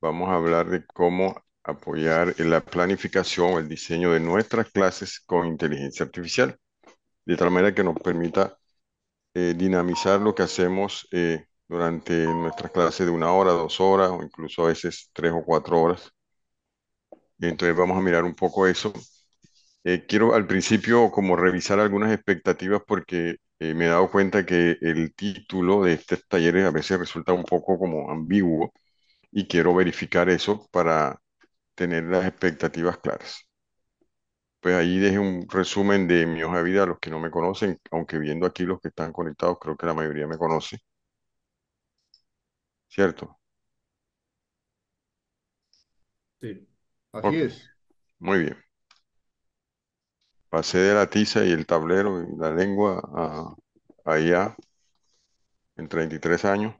vamos a hablar de cómo apoyar la planificación, o el diseño de nuestras clases con inteligencia artificial, de tal manera que nos permita eh, dinamizar lo que hacemos eh, durante nuestras clases de una hora, dos horas o incluso a veces tres o cuatro horas. Entonces vamos a mirar un poco eso. Eh, quiero al principio como revisar algunas expectativas porque me he dado cuenta que el título de estos talleres a veces resulta un poco como ambiguo y quiero verificar eso para tener las expectativas claras. Pues ahí dejé un resumen de mi hoja de vida a los que no me conocen, aunque viendo aquí los que están conectados, creo que la mayoría me conoce. ¿Cierto? Sí, así es. Muy bien. Pasé de la tiza y el tablero y la lengua a, allá en 33 años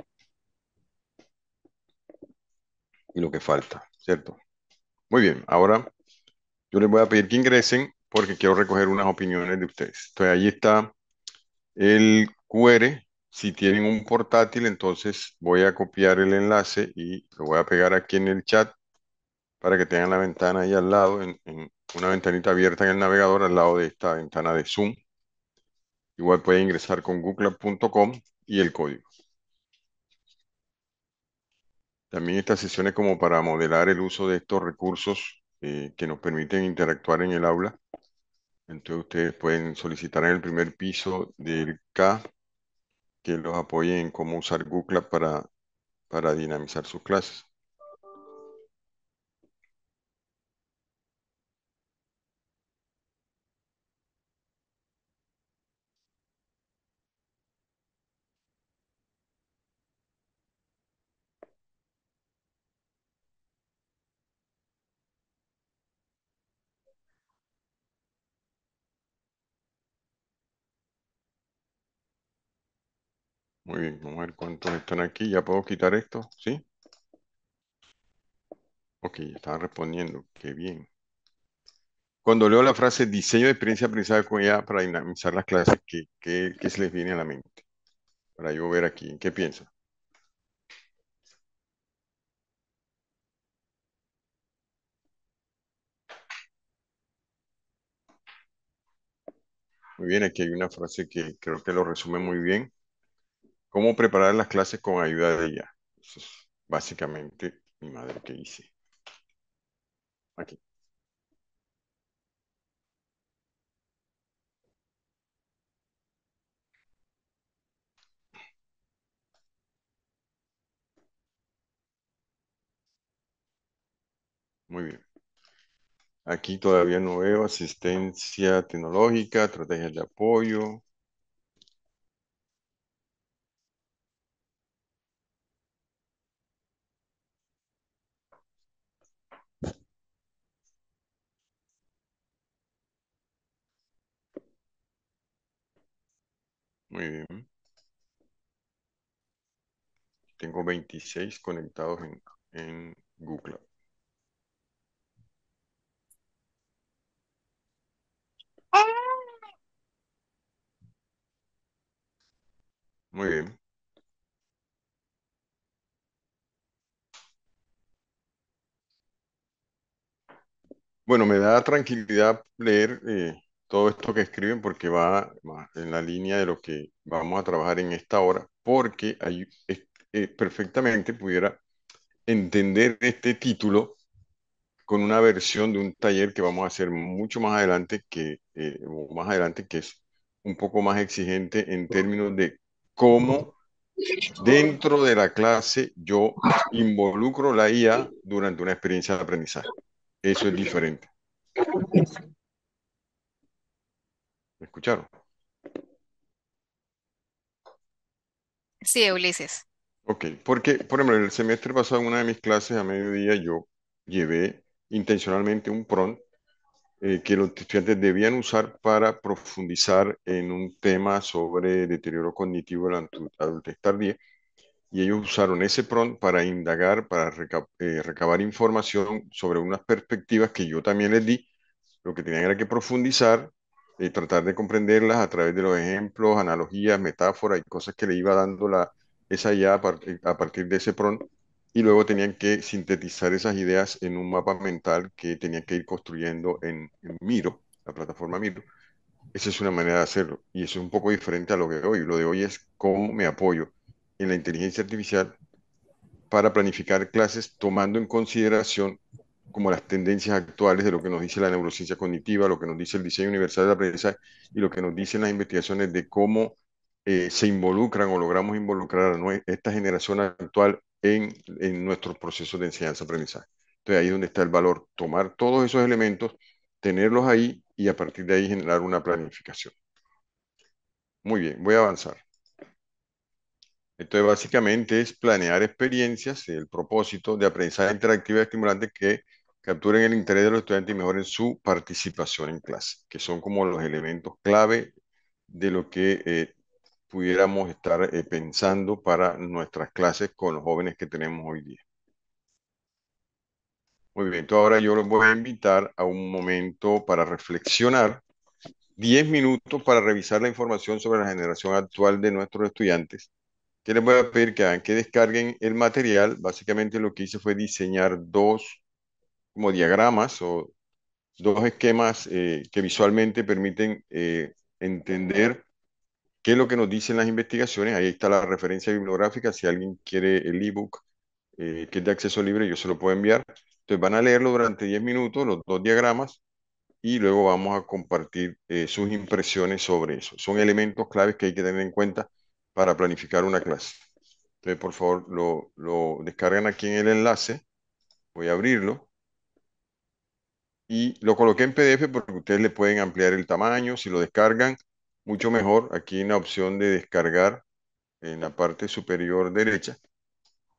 y lo que falta, ¿cierto? Muy bien, ahora yo les voy a pedir que ingresen porque quiero recoger unas opiniones de ustedes. Entonces, ahí está el QR. Si tienen un portátil, entonces voy a copiar el enlace y lo voy a pegar aquí en el chat para que tengan la ventana ahí al lado, en, una ventanita abierta en el navegador al lado de esta ventana de Zoom. Igual pueden ingresar con google.com y el código. También esta sesión es como para modelar el uso de estos recursos eh, que nos permiten interactuar en el aula. Entonces ustedes pueden solicitar en el primer piso del K que los apoyen en cómo usar Google para, para dinamizar sus clases. bien, vamos a ver cuántos están aquí. ¿Ya puedo quitar esto? ¿Sí? Ok, estaba respondiendo. Qué bien. Cuando leo la frase diseño de experiencia principal con IA para dinamizar las clases, ¿qué, qué se les viene a la mente? Para yo ver aquí, ¿en qué piensa Muy bien, aquí hay una frase que creo que lo resume muy bien cómo preparar las clases con ayuda de ella. Eso es básicamente mi madre que hice. Aquí. Muy bien. Aquí todavía no veo asistencia tecnológica, estrategias de apoyo. Muy bien. Tengo 26 conectados en, Google. Muy bien. Bueno, me da tranquilidad leer eh, todo esto que escriben porque va, en la línea de lo que vamos a trabajar en esta hora, porque ahí eh, perfectamente pudiera entender este título con una versión de un taller que vamos a hacer mucho más adelante que eh, más adelante que es un poco más exigente en términos de cómo dentro de la clase yo involucro la IA durante una experiencia de aprendizaje. Eso es diferente. ¿Me escucharon? Sí, Ulises. Ok, porque, por ejemplo, el semestre pasado, en una de mis clases a mediodía, yo llevé intencionalmente un PRON eh, que los estudiantes debían usar para profundizar en un tema sobre deterioro cognitivo de la adultez tardía. E. Y ellos usaron ese PRON para indagar, para eh, recabar información sobre unas perspectivas que yo también les di. Lo que tenían era que profundizar tratar de comprenderlas a través de los ejemplos, analogías, metáforas y cosas que le iba dando la, esa idea eh, a, partir de ese PRON y luego tenían que sintetizar esas ideas en un mapa mental que tenían que ir construyendo en, Miro, la plataforma Miro. Esa es una manera de hacerlo y eso es un poco diferente a lo que hoy. Lo de hoy es cómo me apoyo en la inteligencia artificial para planificar clases tomando en consideración como las tendencias actuales de lo que nos dice la neurociencia cognitiva, lo que nos dice el diseño universal de aprendizaje y lo que nos dicen las investigaciones de cómo eh, se involucran o logramos involucrar a esta generación actual en, en nuestros procesos de enseñanza-aprendizaje. Entonces ahí es donde está el valor, tomar todos esos elementos, tenerlos ahí y a partir de ahí generar una planificación. Muy bien, voy a avanzar. Entonces básicamente es planear experiencias, el propósito de aprendizaje interactivo y estimulante que capturen el interés de los estudiantes y mejoren su participación en clase, que son como los elementos clave de lo que eh, pudiéramos estar eh, pensando para nuestras clases con los jóvenes que tenemos hoy día. Muy bien, entonces ahora yo los voy a invitar a un momento para reflexionar, 10 minutos para revisar la información sobre la generación actual de nuestros estudiantes, que les voy a pedir que hagan que descarguen el material. Básicamente lo que hice fue diseñar dos como diagramas o dos esquemas eh, que visualmente permiten eh, entender qué es lo que nos dicen las investigaciones. Ahí está la referencia bibliográfica, si alguien quiere el ebook eh, que es de acceso libre, yo se lo puedo enviar. Entonces van a leerlo durante 10 minutos, los dos diagramas, y luego vamos a compartir sus impresiones sobre eso. Son elementos claves que hay que tener en cuenta para planificar una clase. Entonces, por favor, lo descargan aquí en el enlace. Voy a abrirlo y lo coloqué en PDF porque ustedes le pueden ampliar el tamaño, si lo descargan, mucho mejor. Aquí en la opción de descargar en la parte superior derecha.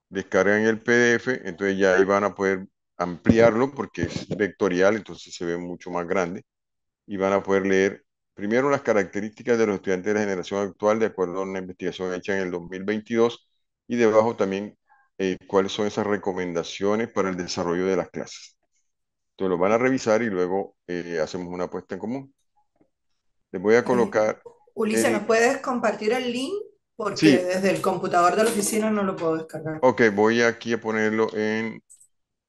Descargan el PDF, entonces ya ahí van a poder ampliarlo porque es vectorial, entonces se ve mucho más grande y van a poder leer primero las características de los estudiantes de la generación actual de acuerdo a una investigación hecha en el 2022 y debajo también eh, cuáles son esas recomendaciones para el desarrollo de las clases lo van a revisar y luego eh, hacemos una apuesta en común. Les voy a colocar... Ulises, ¿nos puedes compartir el link? Porque desde el computador de la oficina no lo puedo descargar. Ok, voy aquí a ponerlo en...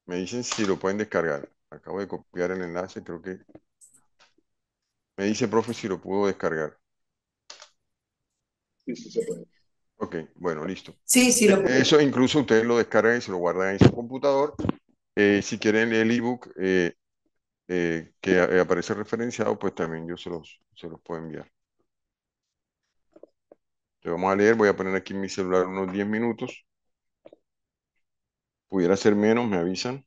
Me dicen si lo pueden descargar. Acabo de copiar el enlace, creo que... Me dice, profe, si lo puedo descargar. Sí, sí se puede. Ok, bueno, listo. Sí, sí lo eh, Eso incluso ustedes lo descargan y se lo guardan en su computador eh, si quieren el ebook eh, eh, que aparece referenciado, pues también yo se los, se los puedo enviar. Te vamos a leer, voy a poner aquí en mi celular unos 10 minutos. Pudiera ser menos, me avisan.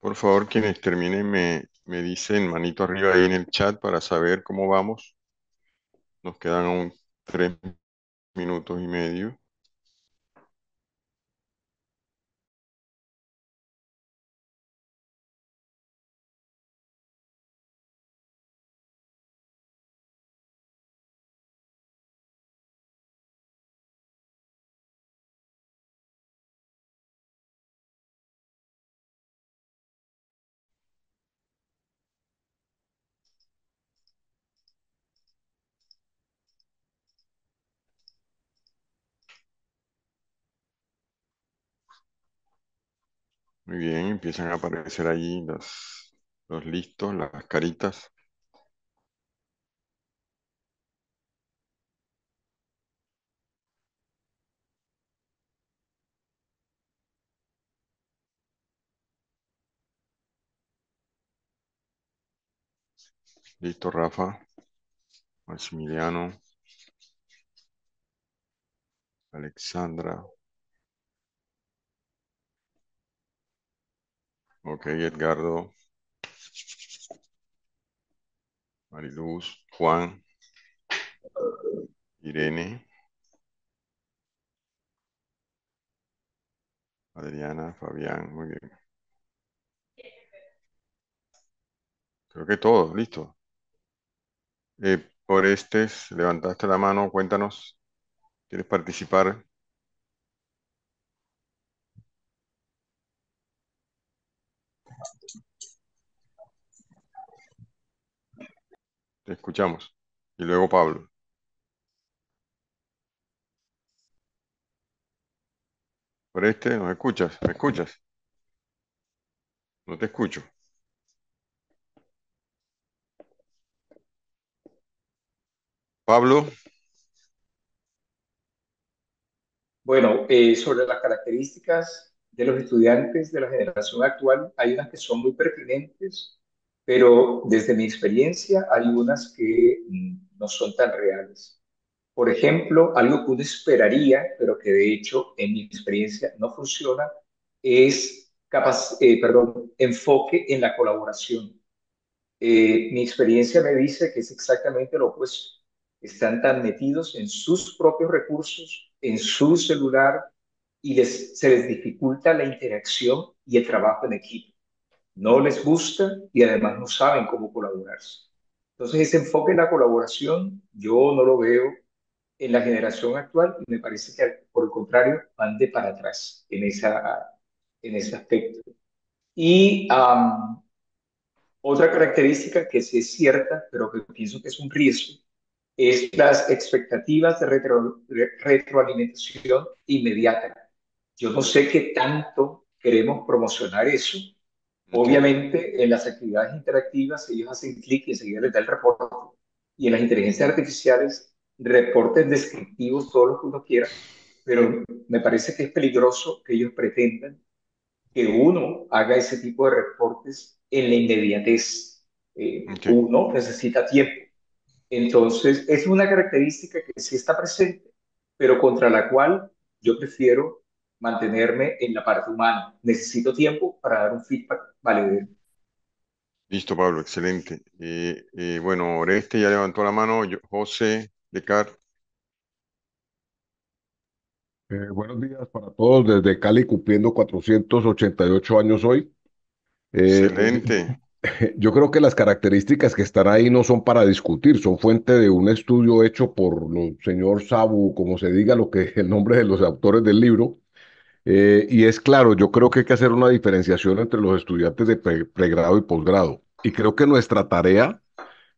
Por favor, quienes terminen me, me dicen manito arriba ahí en el chat para saber cómo vamos. Nos quedan aún tres minutos y medio. Muy bien, empiezan a aparecer ahí los, los listos, las caritas. Listo, Rafa, Maximiliano, Alexandra. Ok, Edgardo. Mariluz, Juan, Irene, Adriana, Fabián, muy bien. Creo que todo, listo. Eh, este, levantaste la mano, cuéntanos. ¿Quieres participar? Te escuchamos. Y luego Pablo. Por este, ¿nos escuchas? ¿Me escuchas? No te escucho. Pablo. Bueno, eh, sobre las características de los estudiantes de la generación actual, hay unas que son muy pertinentes, pero desde mi experiencia hay unas que mm, no son tan reales. Por ejemplo, algo que uno esperaría, pero que de hecho en mi experiencia no funciona, es eh, perdón, enfoque en la colaboración. Eh, mi experiencia me dice que es exactamente lo opuesto. Están tan metidos en sus propios recursos, en su celular, y les, se les dificulta la interacción y el trabajo en equipo. No les gusta y además no saben cómo colaborarse. Entonces ese enfoque en la colaboración yo no lo veo en la generación actual y me parece que por el contrario van de para atrás en, esa, en ese aspecto. Y otra característica que sí es cierta, pero que pienso que es un riesgo, es las expectativas de retroalimentación inmediata yo no sé qué tanto queremos promocionar eso. Obviamente, en las actividades interactivas, ellos hacen clic y enseguida les da el reporte. Y en las inteligencias artificiales, reportes descriptivos, todo lo que uno quiera. Pero me parece que es peligroso que ellos pretendan que uno haga ese tipo de reportes en la inmediatez. Eh, uno necesita tiempo. Entonces, es una característica que sí está presente, pero contra la cual yo prefiero mantenerme en la parte humana. Necesito tiempo para dar un feedback vale Listo, Pablo, excelente. Eh, eh, bueno, Oreste ya levantó la mano, José, de Car eh, buenos días para todos desde Cali, cumpliendo 488 años hoy. Eh, excelente. Yo creo que las características que están ahí no son para discutir, son fuente de un estudio hecho por el señor Sabu, como se diga lo que el nombre de los autores del libro, eh, y es claro, yo creo que hay que hacer una diferenciación entre los estudiantes de pregrado y posgrado. Y creo que nuestra tarea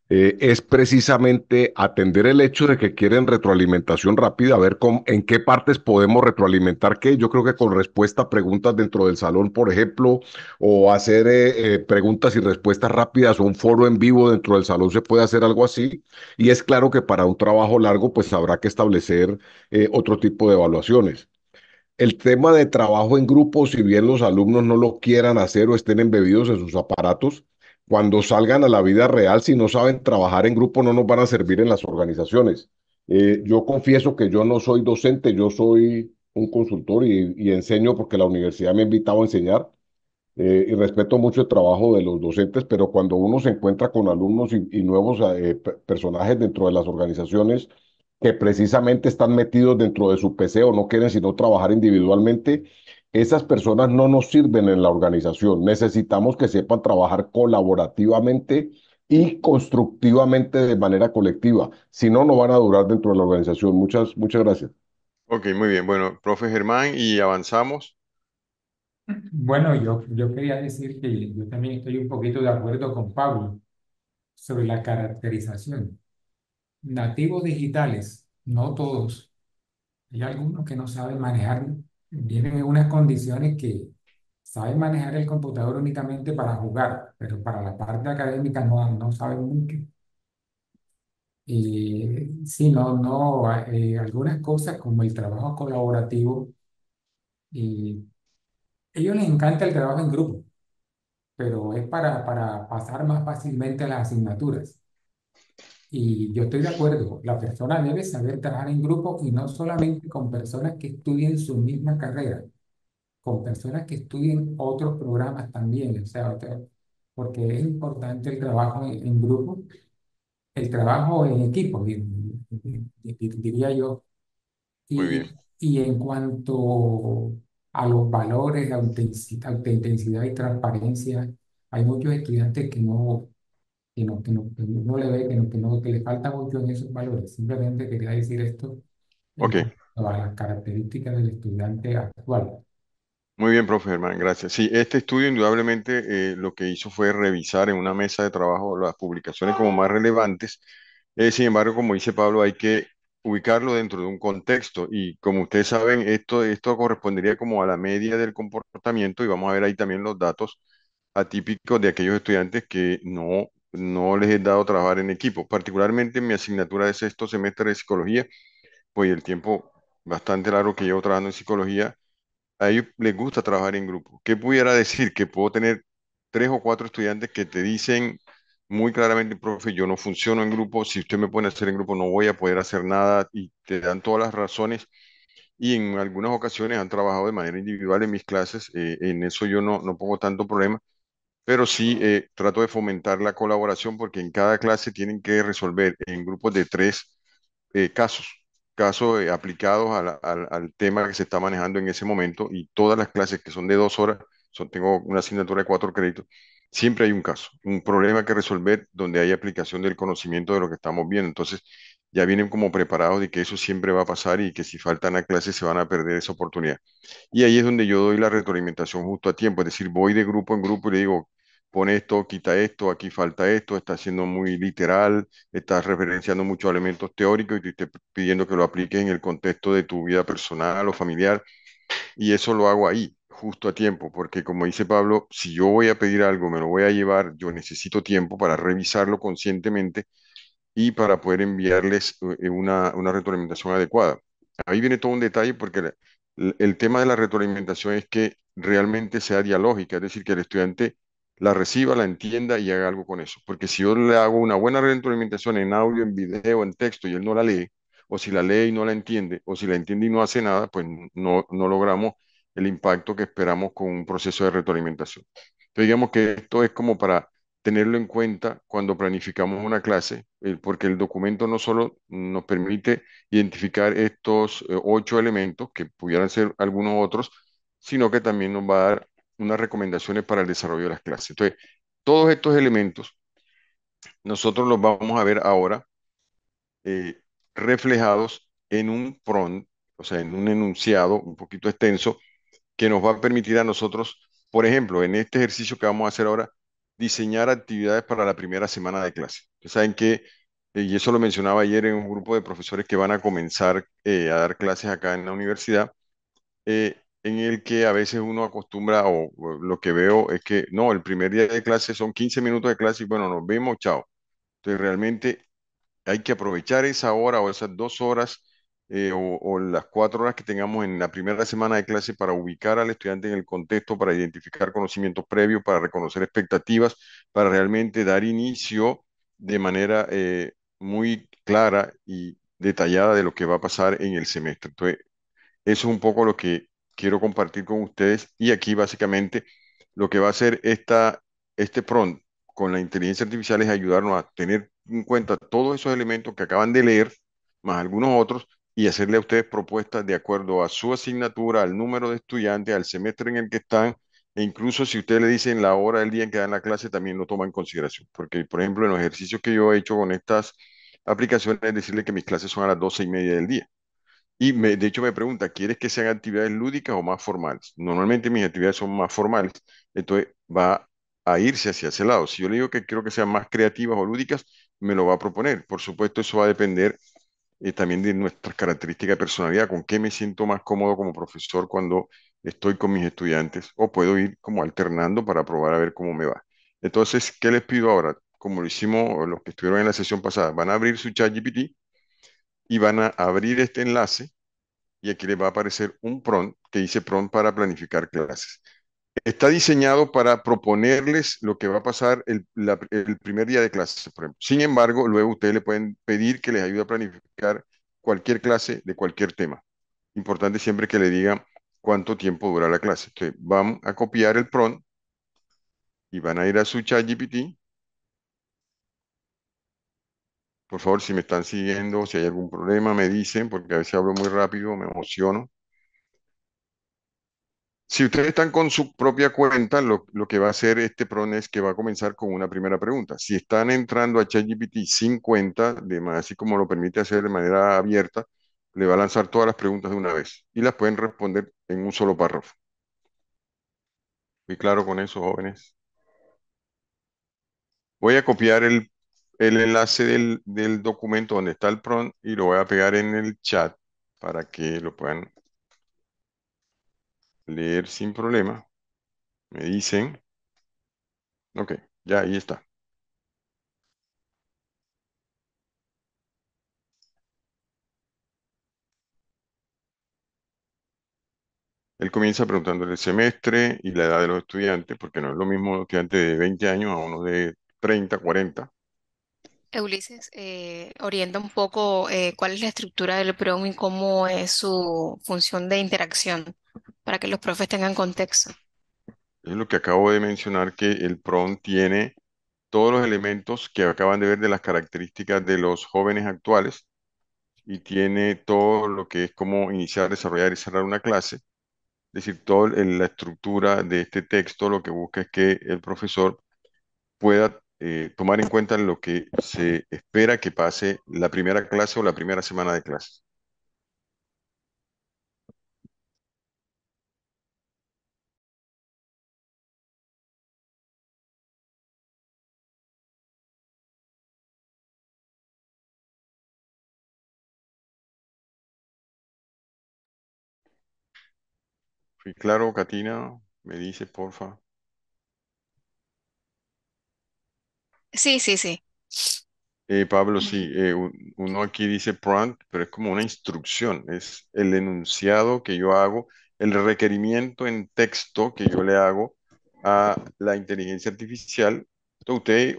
eh, es precisamente atender el hecho de que quieren retroalimentación rápida, a ver en qué partes podemos retroalimentar qué. Yo creo que con respuesta a preguntas dentro del salón, por ejemplo, o hacer eh, preguntas y respuestas rápidas o un foro en vivo dentro del salón se puede hacer algo así. Y es claro que para un trabajo largo, pues habrá que establecer otro tipo de evaluaciones el tema de trabajo en grupo, si bien los alumnos no lo quieran hacer o estén embebidos en sus aparatos, cuando salgan a la vida real, si no saben trabajar en grupo, no nos van a servir en las organizaciones. Eh, yo confieso que yo no soy docente, yo soy un consultor y, enseño porque la universidad me ha invitado a enseñar eh, y respeto mucho el trabajo de los docentes, pero cuando uno se encuentra con alumnos y, nuevos eh, personajes dentro de las organizaciones, que precisamente están metidos dentro de su PC o no quieren sino trabajar individualmente, esas personas no nos sirven en la organización. Necesitamos que sepan trabajar colaborativamente y constructivamente de manera colectiva. Si no, no van a durar dentro de la organización. Muchas, muchas gracias. Ok, muy bien. Bueno, profe Germán, y avanzamos. Bueno, yo, yo quería decir que yo también estoy un poquito de acuerdo con Pablo sobre la caracterización nativos digitales, no todos. Hay algunos que no saben manejar, vienen en unas condiciones que saben manejar el computador únicamente para jugar, pero para la parte académica no, no saben mucho. Y sí, no, no, eh, algunas cosas como el trabajo colaborativo, y a ellos les encanta el trabajo en grupo, pero es para, para pasar más fácilmente las asignaturas. Y yo estoy de acuerdo, la persona debe saber trabajar en grupo y no solamente con personas que estudien su misma carrera, con personas que estudien otros programas también, o sea, porque es importante el trabajo en, grupo, el trabajo en equipo, diría yo. Muy bien. Y en cuanto a los valores, autenticidad y transparencia, hay muchos estudiantes que no, que no, que no, no le ve, que, no, que, no, que le falta mucho en esos valores. Simplemente quería decir esto eh, Ok, las características del estudiante actual. muy bien, profe Germán, gracias. Sí, este estudio indudablemente eh, lo que hizo fue revisar en una mesa de trabajo las publicaciones como más relevantes. Eh, sin embargo, como dice Pablo, hay que ubicarlo dentro de un contexto y como ustedes saben, esto, esto correspondería como a la media del comportamiento y vamos a ver ahí también los datos atípicos de aquellos estudiantes que no no les he dado trabajar en equipo, particularmente en mi asignatura de sexto semestre de psicología, pues el tiempo bastante largo que llevo trabajando en psicología, a ellos les gusta trabajar en grupo. ¿Qué pudiera decir? Que puedo tener tres o cuatro estudiantes que te dicen muy claramente, profe, yo no funciono en grupo, si usted me pone a hacer en grupo no voy a poder hacer nada y te dan todas las razones. Y en algunas ocasiones han trabajado de manera individual en mis clases, eh, en eso yo no, no pongo tanto problema, pero sí eh, trato de fomentar la colaboración porque en cada clase tienen que resolver en grupos de tres eh, casos, casos eh, aplicados al, tema que se está manejando en ese momento y todas las clases que son de dos horas, tengo una asignatura de cuatro créditos, siempre hay un caso, un problema que resolver donde hay aplicación del conocimiento de lo que estamos viendo. Entonces, ya vienen como preparados de que eso siempre va a pasar y que si faltan a clases se van a perder esa oportunidad. Y ahí es donde yo doy la retroalimentación justo a tiempo, es decir, voy de grupo en grupo y le digo, pon esto, quita esto, aquí falta esto, está siendo muy literal, estás referenciando muchos elementos teóricos y te estoy pidiendo que lo apliques en el contexto de tu vida personal o familiar. Y eso lo hago ahí, justo a tiempo, porque como dice Pablo, si yo voy a pedir algo, me lo voy a llevar, yo necesito tiempo para revisarlo conscientemente y para poder enviarles eh, una, retroalimentación adecuada. Ahí viene todo un detalle porque el, tema de la retroalimentación es que realmente sea dialógica, es decir, que el estudiante la reciba, la entienda y haga algo con eso. Porque si yo le hago una buena retroalimentación en audio, en video, en texto y él no la lee, o si la lee y no la entiende, o si la entiende y no hace nada, pues no, no logramos el impacto que esperamos con un proceso de retroalimentación. Entonces digamos que esto es como para tenerlo en cuenta cuando planificamos una clase, eh, porque el documento no solo nos permite identificar estos eh, ocho elementos, que pudieran ser algunos otros, sino que también nos va a dar unas recomendaciones para el desarrollo de las clases. Entonces, todos estos elementos nosotros los vamos a ver ahora eh, reflejados en un prompt, o sea, en un enunciado un poquito extenso, que nos va a permitir a nosotros, por ejemplo, en este ejercicio que vamos a hacer ahora, diseñar actividades para la primera semana de clase. Ustedes saben que, eh, y eso lo mencionaba ayer en un grupo de profesores que van a comenzar eh, a dar clases acá en la universidad, eh, en el que a veces uno acostumbra, o, o, lo que veo es que, no, el primer día de clase son 15 minutos de clase y bueno, nos vemos, chao. Entonces realmente hay que aprovechar esa hora o esas dos horas eh, o, las cuatro horas que tengamos en la primera semana de clase para ubicar al estudiante en el contexto, para identificar conocimientos previos, para reconocer expectativas, para realmente dar inicio de manera eh, muy clara y detallada de lo que va a pasar en el semestre. Entonces, eso es un poco lo que quiero compartir con ustedes y aquí básicamente lo que va a hacer esta, este prompt con la inteligencia artificial es ayudarnos a tener en cuenta todos esos elementos que acaban de leer, más algunos otros, y hacerle a ustedes propuestas de acuerdo a su asignatura, al número de estudiantes, al semestre en el que están, e incluso si ustedes le dicen la hora del día en que dan la clase, también lo toman en consideración. Porque, por ejemplo, en los ejercicios que yo he hecho con estas aplicaciones, decirle que mis clases son a las doce y media del día. Y de hecho me pregunta, ¿quieres que sean actividades lúdicas o más formales? Normalmente mis actividades son más formales, entonces va a irse hacia ese lado. Si yo le digo que quiero que sean más creativas o lúdicas, me lo va a proponer. Por supuesto, eso va a depender y eh, también de nuestras características de personalidad, con qué me siento más cómodo como profesor cuando estoy con mis estudiantes o puedo ir como alternando para probar a ver cómo me va. Entonces, ¿qué les pido ahora? Como lo hicimos los que estuvieron en la sesión pasada, van a abrir su chat GPT y van a abrir este enlace y aquí les va a aparecer un prompt que dice prompt para planificar clases está diseñado para proponerles lo que va a pasar el, primer día de clase. Por ejemplo. Sin embargo, luego ustedes le pueden pedir que les ayude a planificar cualquier clase de cualquier tema. Importante siempre que le digan cuánto tiempo dura la clase. Entonces, van a copiar el prompt y van a ir a su chat GPT. Por favor, si me están siguiendo, si hay algún problema, me dicen, porque a veces hablo muy rápido, me emociono. Si ustedes están con su propia cuenta, lo, que va a hacer este PRON es que va a comenzar con una primera pregunta. Si están entrando a ChatGPT sin cuenta, así como lo permite hacer de manera abierta, le va a lanzar todas las preguntas de una vez y las pueden responder en un solo párrafo. ¿Muy claro con eso, jóvenes? Voy a copiar el, enlace del, del documento donde está el PRON y lo voy a pegar en el chat para que lo puedan leer sin problema. Me dicen. Ok, ya ahí está. Él comienza preguntándole el semestre y la edad de los estudiantes, porque no es lo mismo un estudiante de 20 años a uno de 30, 40. Ulises, eh, orienta un poco eh, cuál es la estructura del PROM y cómo es su función de interacción para que los profes tengan contexto. Es lo que acabo de mencionar, que el PROM tiene todos los elementos que acaban de ver de las características de los jóvenes actuales y tiene todo lo que es cómo iniciar, desarrollar y cerrar una clase. Es decir, toda la estructura de este texto lo que busca es que el profesor pueda eh, tomar en cuenta lo que se espera que pase la primera clase o la primera semana de clases. claro, Katina, me dice, porfa. Sí, sí, sí. Eh, Pablo, sí, eh, uno aquí dice prompt, pero es como una instrucción, es el enunciado que yo hago, el requerimiento en texto que yo le hago a la inteligencia artificial. Ustedes, usted,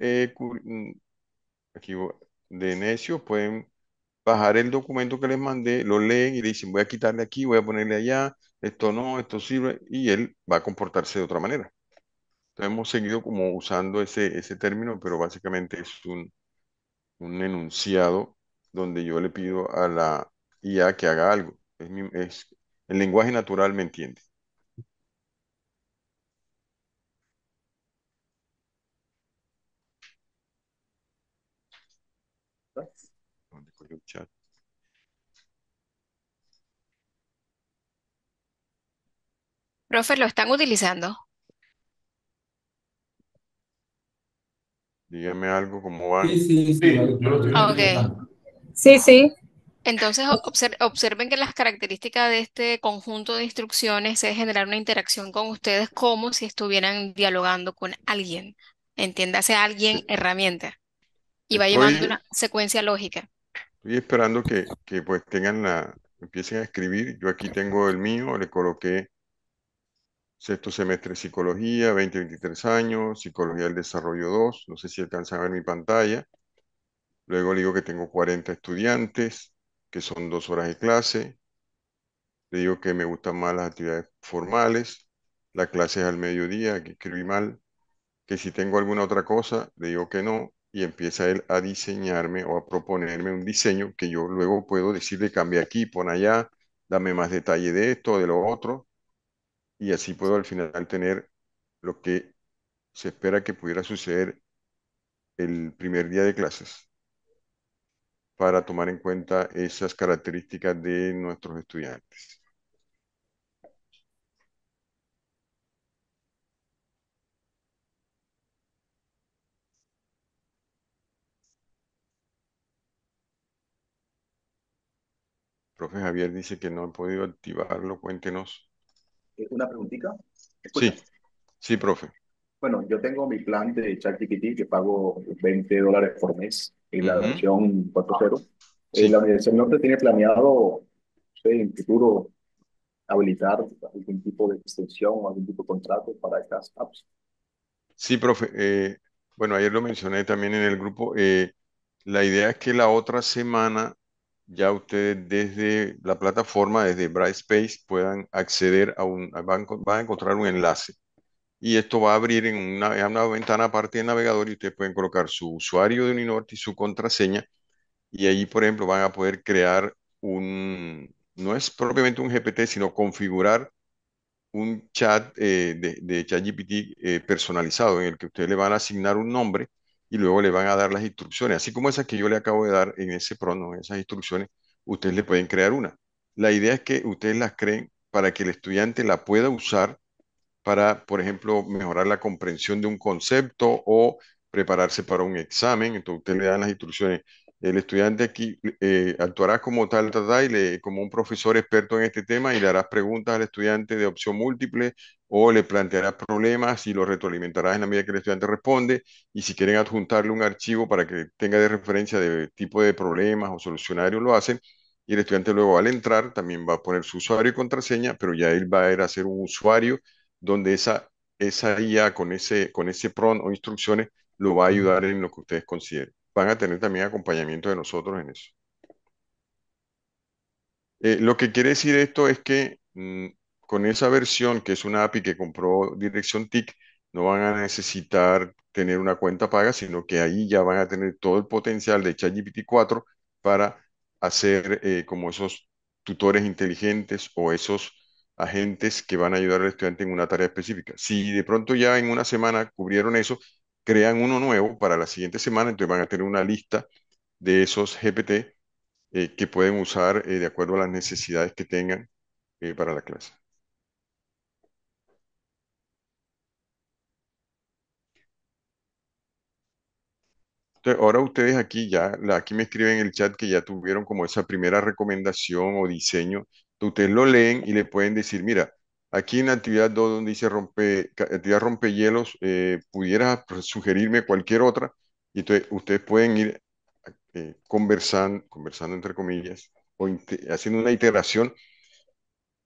eh, mm, aquí de necio, pueden bajar el documento que les mandé, lo leen y le dicen, voy a quitarle aquí, voy a ponerle allá, esto no, esto sirve, y él va a comportarse de otra manera. Entonces hemos seguido como usando ese, ese término, pero básicamente es un, enunciado donde yo le pido a la IA que haga algo. el lenguaje natural me entiende. Profe, ¿lo están utilizando? Dígame algo, ¿cómo van? Sí, sí, sí, ah, Ok. Sí, sí. Entonces, observen que las características de este conjunto de instrucciones es generar una interacción con ustedes como si estuvieran dialogando con alguien. Entiéndase alguien, herramienta. Y va llevando una secuencia lógica. estoy esperando que, que pues tengan la, empiecen a escribir. Yo aquí tengo el mío, le coloqué Sexto semestre psicología, 20-23 años, psicología del desarrollo 2, no sé si alcanzan a ver mi pantalla. Luego le digo que tengo 40 estudiantes, que son dos horas de clase. Le digo que me gustan más las actividades formales, la clase es al mediodía, que escribí mal, que si tengo alguna otra cosa, le digo que no, y empieza él a diseñarme o a proponerme un diseño que yo luego puedo decirle cambia aquí, pon allá, dame más detalle de esto, de lo otro y así puedo al final tener lo que se espera que pudiera suceder el primer día de clases para tomar en cuenta esas características de nuestros estudiantes. Profe Javier dice que no ha podido activarlo, cuéntenos. Eh, una preguntita. Sí, sí, profe. Bueno, yo tengo mi plan de ChatGPT que pago 20 dólares por mes en la versión 4.0. Eh, la Universidad Norte tiene planeado, en el en futuro, habilitar algún tipo de extensión o algún tipo de contrato para estas apps. Sí, profe. Eh, bueno, ayer lo mencioné también en el grupo. la idea es que la otra semana ya ustedes desde la plataforma, desde Brightspace, puedan acceder a un, van, a encontrar un enlace. Y esto va a abrir en una, en una ventana aparte del navegador y ustedes pueden colocar su usuario de Uninorte y su contraseña. Y ahí, por ejemplo, van a poder crear un, no es propiamente un GPT, sino configurar un chat eh, de, de ChatGPT eh, personalizado en el que ustedes le van a asignar un nombre y luego le van a dar las instrucciones. Así como esas que yo le acabo de dar en ese prono, en esas instrucciones, ustedes le pueden crear una. La idea es que ustedes las creen para que el estudiante la pueda usar para, por ejemplo, mejorar la comprensión de un concepto o prepararse para un examen. Entonces, ustedes le dan las instrucciones. El estudiante aquí eh, actuará como tal, tal, le, como un profesor experto en este tema y le harás preguntas al estudiante de opción múltiple o le plantearás problemas y lo retroalimentarás en la medida que el estudiante responde. Y si quieren adjuntarle un archivo para que tenga de referencia de tipo de problemas o solucionarios, lo hacen. Y el estudiante luego al entrar también va a poner su usuario y contraseña, pero ya él va a ir a ser un usuario donde esa, esa IA con ese, con ese o instrucciones lo va a ayudar en lo que ustedes consideren van a tener también acompañamiento de nosotros en eso. Eh, lo que quiere decir esto es que mm, con esa versión, que es una API que compró Dirección TIC, no van a necesitar tener una cuenta paga, sino que ahí ya van a tener todo el potencial de ChatGPT 4 para hacer eh, como esos tutores inteligentes o esos agentes que van a ayudar al estudiante en una tarea específica. Si de pronto ya en una semana cubrieron eso, crean uno nuevo para la siguiente semana, entonces van a tener una lista de esos GPT eh, que pueden usar eh, de acuerdo a las necesidades que tengan eh, para la clase. Entonces, ahora ustedes aquí ya, aquí me escriben en el chat que ya tuvieron como esa primera recomendación o diseño. Entonces, ustedes lo leen y le pueden decir, mira, Aquí en la actividad 2, donde dice rompe, actividad rompehielos, eh, pudiera sugerirme cualquier otra, y entonces ustedes pueden ir eh, conversando, conversando entre comillas, o haciendo una iteración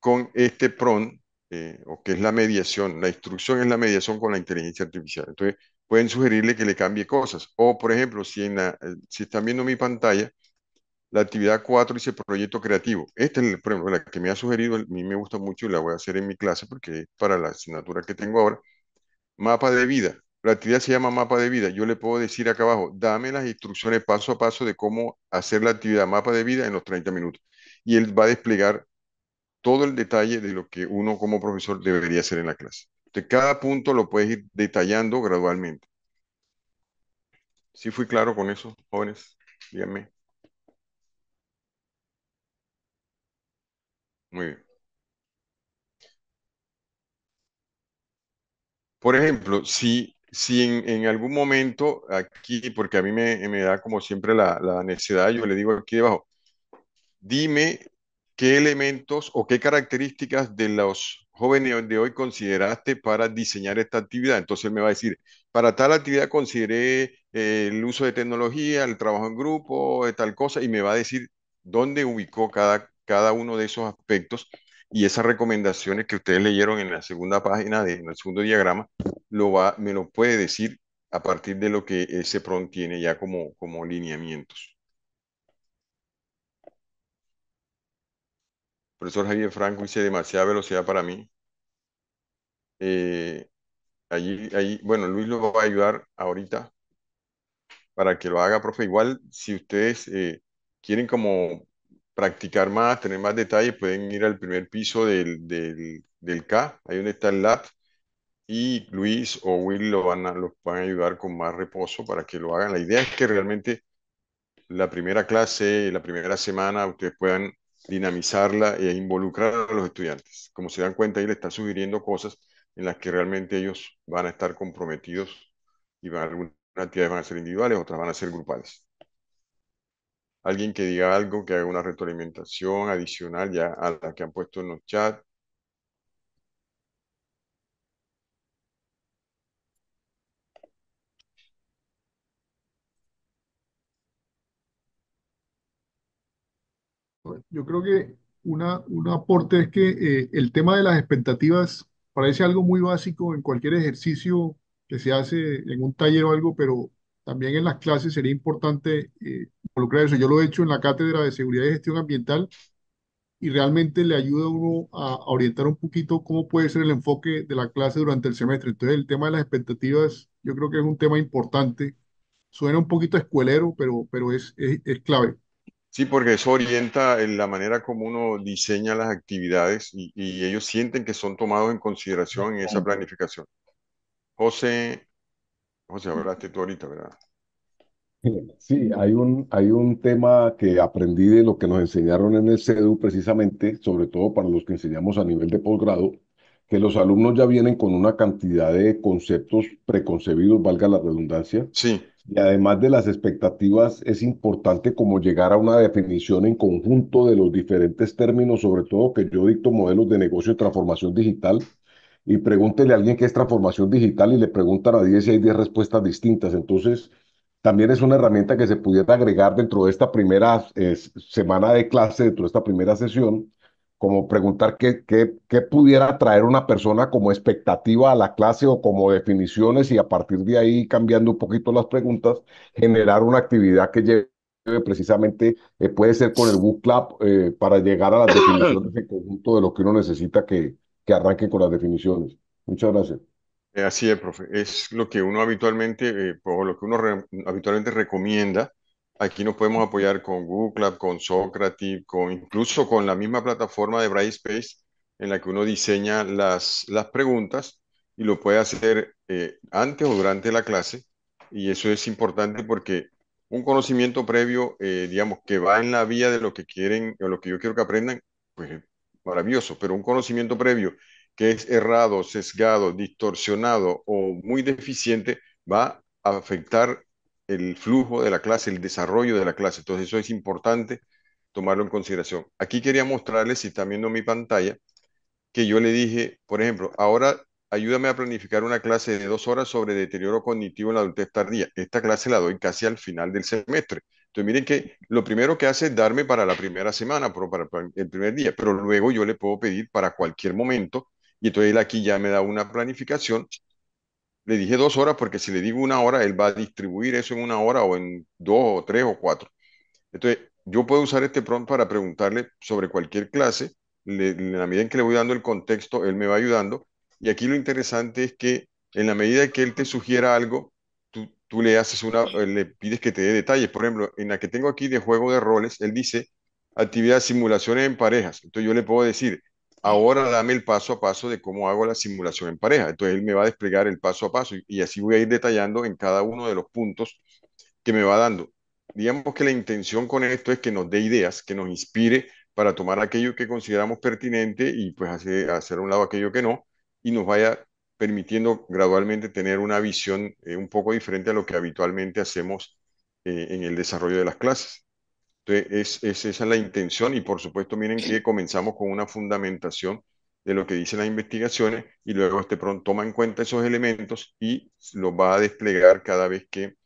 con este PRON, eh, o que es la mediación. La instrucción es la mediación con la inteligencia artificial. Entonces, pueden sugerirle que le cambie cosas. O, por ejemplo, si, en eh, si están viendo mi pantalla, la actividad 4 dice proyecto creativo. Esta es, la que me ha sugerido, a mí me gusta mucho y la voy a hacer en mi clase porque es para la asignatura que tengo ahora. Mapa de vida. La actividad se llama mapa de vida. Yo le puedo decir acá abajo, dame las instrucciones paso a paso de cómo hacer la actividad mapa de vida en los 30 minutos. Y él va a desplegar todo el detalle de lo que uno como profesor debería hacer en la clase. cada punto lo puedes ir detallando gradualmente. ¿Sí fui claro con eso, jóvenes? Díganme. Por ejemplo, si, si en, algún momento aquí, porque a mí me, da como siempre la, necesidad, yo le digo aquí debajo, dime qué elementos o qué características de los jóvenes de hoy consideraste para diseñar esta actividad. Entonces él me va a decir, para tal actividad consideré eh, el uso de tecnología, el trabajo en grupo, eh, tal cosa, y me va a decir dónde ubicó cada cada uno de esos aspectos y esas recomendaciones que ustedes leyeron en la segunda página, del segundo diagrama, lo va, me lo puede decir a partir de lo que ese PRON tiene ya como, como lineamientos. profesor Javier Franco dice demasiada velocidad para mí. Eh, allí, bueno, Luis lo va a ayudar ahorita para que lo haga, profe. Igual, si ustedes eh, quieren como practicar más, tener más detalles, pueden ir al primer piso del, del, del K, ahí donde está el lab, y Luis o Will lo van a, los van a ayudar con más reposo para que lo hagan. La idea es que realmente la primera clase, la primera semana, ustedes puedan dinamizarla e involucrar a los estudiantes. Como se dan cuenta, ahí le está sugiriendo cosas en las que realmente ellos van a estar comprometidos y van, algunas actividades van a ser individuales, otras van a ser grupales alguien que diga algo, que haga una retroalimentación adicional ya a la que han puesto en los chats. Yo creo que una, un aporte es que eh, el tema de las expectativas parece algo muy básico en cualquier ejercicio que se hace en un taller o algo, pero también en las clases sería importante eh, involucrar eso. Yo lo he hecho en la cátedra de seguridad y gestión ambiental y realmente le ayuda a uno a, orientar un poquito cómo puede ser el enfoque de la clase durante el semestre. Entonces, el tema de las expectativas, yo creo que es un tema importante. Suena un poquito escuelero, pero, pero es, es, clave. Sí, porque eso orienta en la manera como uno diseña las actividades y, y ellos sienten que son tomados en consideración en esa planificación. José, este, tú ahorita, ¿verdad? Sí, hay un, hay un tema que aprendí de lo que nos enseñaron en el CEDU precisamente, sobre todo para los que enseñamos a nivel de posgrado, que los alumnos ya vienen con una cantidad de conceptos preconcebidos, valga la redundancia. Sí. Y además de las expectativas, es importante como llegar a una definición en conjunto de los diferentes términos, sobre todo que yo dicto modelos de negocio y transformación digital y pregúntele a alguien qué es transformación digital y le preguntan a 10 y hay 10 respuestas distintas. Entonces, también es una herramienta que se pudiera agregar dentro de esta primera eh, semana de clase, dentro de esta primera sesión, como preguntar qué, qué, pudiera traer una persona como expectativa a la clase o como definiciones y a partir de ahí, cambiando un poquito las preguntas, generar una actividad que lleve precisamente eh, puede ser con el book club eh, para llegar a las definiciones en conjunto de lo que uno necesita que, que arranque con las definiciones. Muchas gracias. Eh, así es, profe. Es lo que uno habitualmente, eh, o lo que uno habitualmente recomienda. Aquí nos podemos apoyar con Google con Socrative, con, incluso con la misma plataforma de Brightspace en la que uno diseña las, las preguntas y lo puede hacer eh, antes o durante la clase. Y eso es importante porque un conocimiento previo, digamos, que va en la vía de lo que quieren o lo que yo quiero que aprendan, pues maravilloso, pero un conocimiento previo que es errado, sesgado, distorsionado o muy deficiente va a afectar el flujo de la clase, el desarrollo de la clase. Entonces eso es importante tomarlo en consideración. Aquí quería mostrarles, si están viendo mi pantalla, que yo le dije, por ejemplo, ahora ayúdame a planificar una clase de dos horas sobre deterioro cognitivo en la adultez tardía. Esta clase la doy casi al final del semestre. Entonces, miren que lo primero que hace es darme para la primera semana, para el primer día, pero luego yo le puedo pedir para cualquier momento. Y entonces él aquí ya me da una planificación. Le dije dos horas porque si le digo una hora, él va a distribuir eso en una hora o en dos o tres o cuatro. Entonces, yo puedo usar este prompt para preguntarle sobre cualquier clase. Le, la medida que le voy dando el contexto, él me va ayudando y aquí lo interesante es que en la medida que él te sugiera algo, tú, tú le haces una, eh, le pides que te dé detalles. Por ejemplo, en la que tengo aquí de juego de roles, él dice actividad simulaciones en parejas. Entonces yo le puedo decir, ahora dame el paso a paso de cómo hago la simulación en pareja. Entonces él me va a desplegar el paso a paso y, así voy a ir detallando en cada uno de los puntos que me va dando. Digamos que la intención con esto es que nos dé ideas, que nos inspire para tomar aquello que consideramos pertinente y pues hacer, hacer un lado aquello que no y nos vaya permitiendo gradualmente tener una visión eh, un poco diferente a lo que habitualmente hacemos eh, en el desarrollo de las clases. Entonces, es, esa es la intención y por supuesto miren que comenzamos con una fundamentación de lo que dicen las investigaciones y luego este pronto toma en cuenta esos elementos y los va a desplegar cada vez que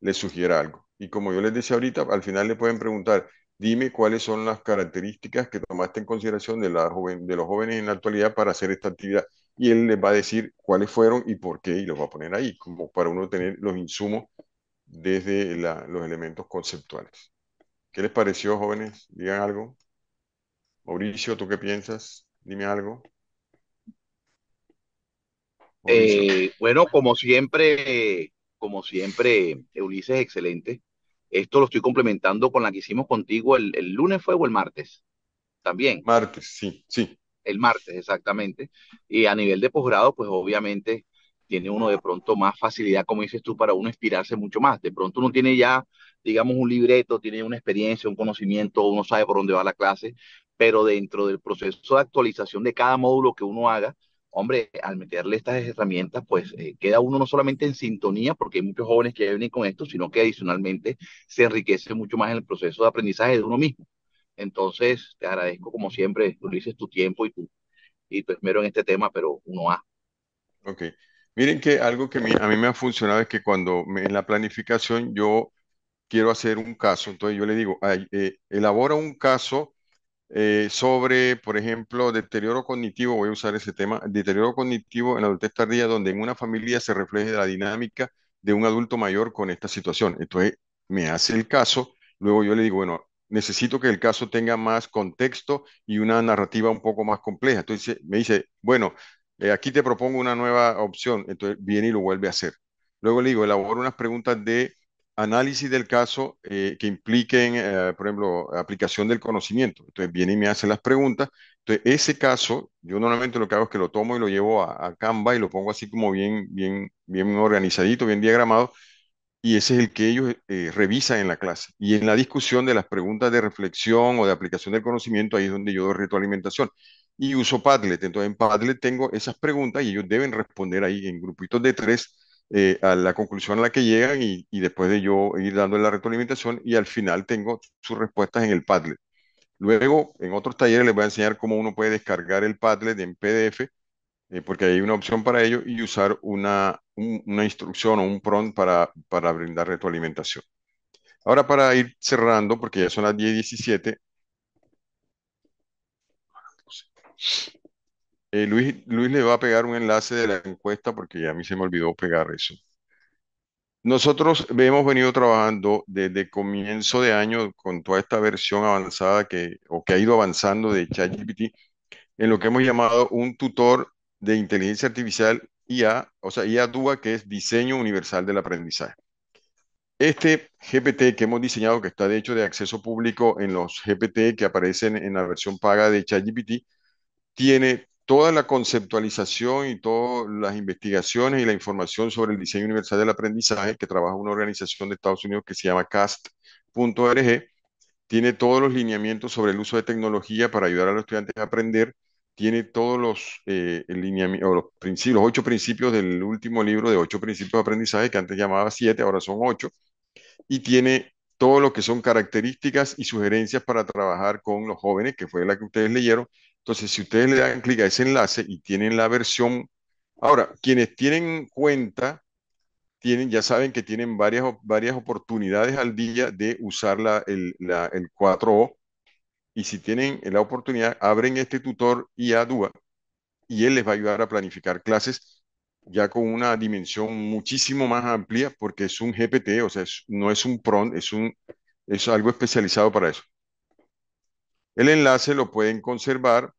le sugiera algo. Y como yo les decía ahorita, al final le pueden preguntar, dime cuáles son las características que tomaste en consideración de, la de los jóvenes en la actualidad para hacer esta actividad y él les va a decir cuáles fueron y por qué, y los va a poner ahí, como para uno tener los insumos desde los elementos conceptuales. ¿Qué les pareció, jóvenes? Digan algo. Mauricio, ¿tú qué piensas? Dime algo. Eh, bueno, como siempre, como siempre, Ulises, excelente. Esto lo estoy complementando con la que hicimos contigo el, el lunes fue o el martes. También. Martes, sí, sí el martes exactamente. Y a nivel de posgrado, pues obviamente tiene uno de pronto más facilidad, como dices tú, para uno inspirarse mucho más. De pronto uno tiene ya, digamos, un libreto, tiene una experiencia, un conocimiento, uno sabe por dónde va la clase, pero dentro del proceso de actualización de cada módulo que uno haga, hombre, al meterle estas herramientas, pues eh, queda uno no solamente en sintonía, porque hay muchos jóvenes que vienen con esto, sino que adicionalmente se enriquece mucho más en el proceso de aprendizaje de uno mismo. Entonces, te agradezco como siempre, Ulises, tu tiempo y tu, y tu esmero en este tema, pero uno a Ok. Miren que algo que a mí me ha funcionado es que cuando en la planificación yo quiero hacer un caso, entonces yo le digo, ay, eh, elabora un caso eh, sobre, por ejemplo, deterioro cognitivo, voy a usar ese tema, deterioro cognitivo en la adultez tardía, donde en una familia se refleje la dinámica de un adulto mayor con esta situación. Entonces me hace el caso, luego yo le digo, bueno, necesito que el caso tenga más contexto y una narrativa un poco más compleja. Entonces me dice, bueno, eh, aquí te propongo una nueva opción. Entonces viene y lo vuelve a hacer. Luego le digo, elaboro unas preguntas de análisis del caso eh, que impliquen, eh, por ejemplo, aplicación del conocimiento. Entonces viene y me hace las preguntas. Entonces ese caso, yo normalmente lo que hago es que lo tomo y lo llevo a, a Canva y lo pongo así como bien, bien, bien organizadito, bien diagramado y ese es el que ellos eh, revisan en la clase. Y en la discusión de las preguntas de reflexión o de aplicación del conocimiento, ahí es donde yo doy retroalimentación. Y uso Padlet. Entonces, en Padlet tengo esas preguntas y ellos deben responder ahí en grupitos de tres eh, a la conclusión a la que llegan y, y, después de yo ir dando la retroalimentación y al final tengo sus respuestas en el Padlet. Luego, en otros talleres les voy a enseñar cómo uno puede descargar el Padlet en PDF eh, porque hay una opción para ello, y usar una, una instrucción o un prompt para, para brindar retroalimentación. Ahora para ir cerrando, porque ya son las 10 17, eh, Luis, Luis le va a pegar un enlace de la encuesta porque ya a mí se me olvidó pegar eso. Nosotros hemos venido trabajando desde comienzo de año con toda esta versión avanzada que, o que ha ido avanzando de ChatGPT en lo que hemos llamado un tutor de inteligencia artificial IA, o sea, IA DUA, que es diseño universal del aprendizaje. Este GPT que hemos diseñado, que está de hecho de acceso público en los GPT que aparecen en la versión paga de ChatGPT, tiene toda la conceptualización y todas las investigaciones y la información sobre el diseño universal del aprendizaje que trabaja una organización de Estados Unidos que se llama CAST.org. Tiene todos los lineamientos sobre el uso de tecnología para ayudar a los estudiantes a aprender tiene todos los, eh, los, principios, ocho principios del último libro de ocho principios de aprendizaje, que antes llamaba siete, ahora son ocho, y tiene todo lo que son características y sugerencias para trabajar con los jóvenes, que fue la que ustedes leyeron. Entonces, si ustedes le dan clic a ese enlace y tienen la versión, ahora, quienes tienen cuenta, tienen, ya saben que tienen varias, varias oportunidades al día de usar el, el 4O y si tienen la oportunidad, abren este tutor IA DUA y él les va a ayudar a planificar clases ya con una dimensión muchísimo más amplia porque es un GPT, o sea, no es un PRON, es, un, es algo especializado para eso. El enlace lo pueden conservar.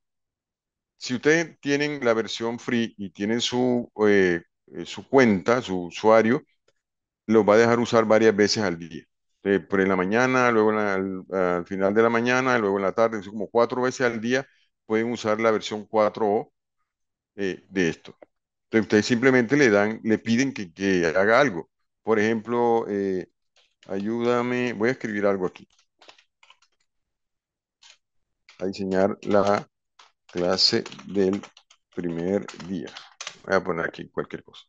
Si ustedes tienen la versión free y tienen su, eh, eh, su cuenta, su usuario, lo va a dejar usar varias veces al día eh, por la mañana, luego al, final de la mañana, luego en la tarde, Entonces, como cuatro veces al día pueden usar la versión 4O eh, de esto. Entonces ustedes simplemente le dan, le piden que, que haga algo. Por ejemplo, eh, ayúdame, voy a escribir algo aquí. A diseñar la clase del primer día. Voy a poner aquí cualquier cosa.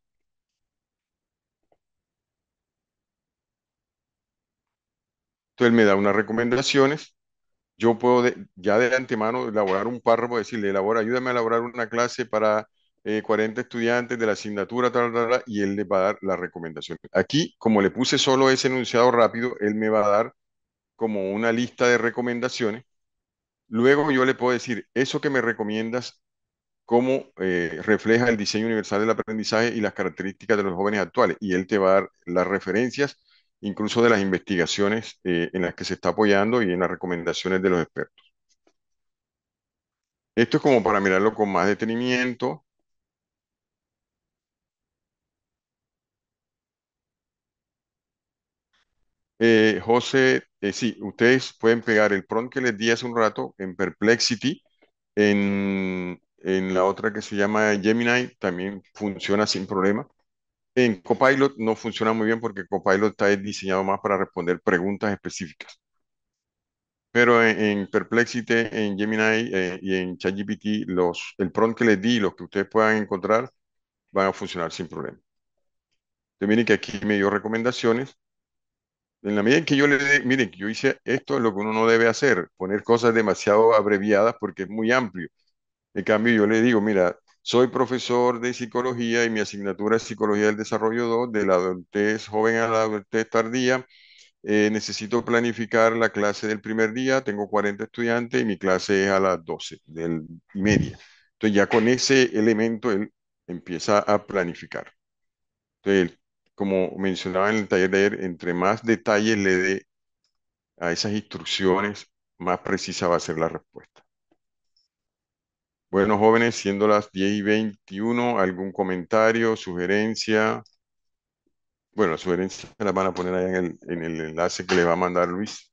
Entonces me da unas recomendaciones, yo puedo ya de antemano elaborar un párrafo, decirle, elabora, ayúdame a elaborar una clase para 40 eh, estudiantes de la asignatura, tal, y él le va a dar las recomendación. Aquí, como le puse solo ese enunciado rápido, él me va a dar como una lista de recomendaciones. Luego yo le puedo decir, eso que me recomiendas, cómo eh, refleja el diseño universal del aprendizaje y las características de los jóvenes actuales. Y él te va a dar las referencias incluso de las investigaciones eh, en las que se está apoyando y en las recomendaciones de los expertos. Esto es como para mirarlo con más detenimiento. Eh, José, eh, sí, ustedes pueden pegar el prompt que les di hace un rato en Perplexity, en, en la otra que se llama Gemini, también funciona sin problema. En Copilot no funciona muy bien porque Copilot está diseñado más para responder preguntas específicas. Pero en, Perplexity, en Gemini eh, y en ChatGPT, los, el prompt que les di y los que ustedes puedan encontrar van a funcionar sin problema. Entonces, miren que aquí me dio recomendaciones. En la medida en que yo le dé, miren que yo hice esto, es lo que uno no debe hacer, poner cosas demasiado abreviadas porque es muy amplio. En cambio, yo le digo, mira, soy profesor de psicología y mi asignatura es Psicología del Desarrollo 2, de la adultez joven a la adultez tardía. Eh, necesito planificar la clase del primer día, tengo 40 estudiantes y mi clase es a las 12 del media. Entonces ya con ese elemento él empieza a planificar. Entonces, como mencionaba en el taller de ayer, entre más detalles le dé a esas instrucciones, más precisa va a ser la respuesta. Bueno, jóvenes, siendo las 10 y 21, ¿algún comentario, sugerencia? Bueno, la sugerencia la van a poner ahí en el, en el enlace que le va a mandar Luis.